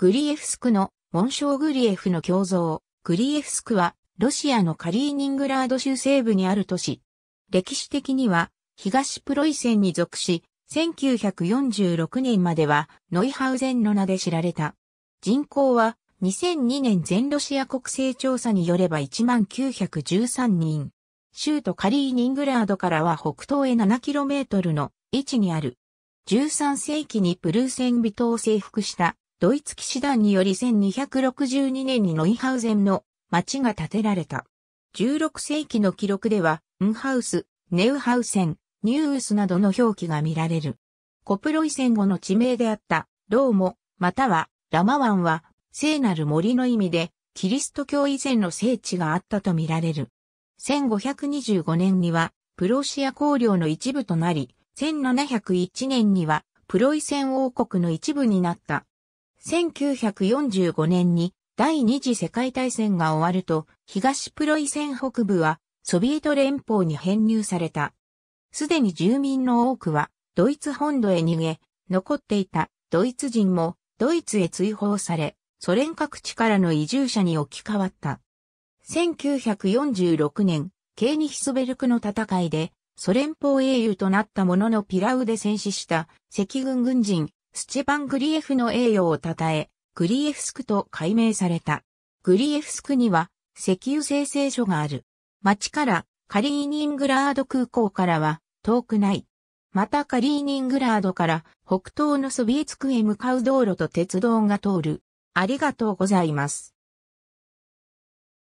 グリエフスクの紋章グリエフの胸像。グリエフスクはロシアのカリーニングラード州西部にある都市。歴史的には東プロイセンに属し、1946年まではノイハウゼンの名で知られた。人口は2002年全ロシア国勢調査によれば1913人。州都カリーニングラードからは北東へ 7km の位置にある。13世紀にプルーセン人を征服したドイツ騎士団により1262年にノイハウゼンの町が建てられた。16世紀の記録では、ウンハウス、ネウハウセン、ニュースなどの表記が見られる。コプロイ戦後の地名であった、ローモ、または、ラマワンは、聖なる森の意味で、キリスト教以前の聖地があったと見られる。1525年には、プロシア公領の一部となり、1701年には、プロイセン王国の一部になった。1945年に第二次世界大戦が終わると、東プロイセン北部はソビエト連邦に編入された。すでに住民の多くはドイツ本土へ逃げ、残っていたドイツ人もドイツへ追放され、ソ連各地からの移住者に置き換わった。1946年、ケーニヒスベルクの戦いで、ソ連邦英雄となったもののピラウで戦死した赤軍軍人スチェパン・グリエフの栄誉を称え、グリエフスクと改名された。グリエフスクには石油生成所がある。町からカリーニングラード空港からは遠くない。またカリーニングラードから北東のソビエツクへ向かう道路と鉄道が通る。ありがとうございます。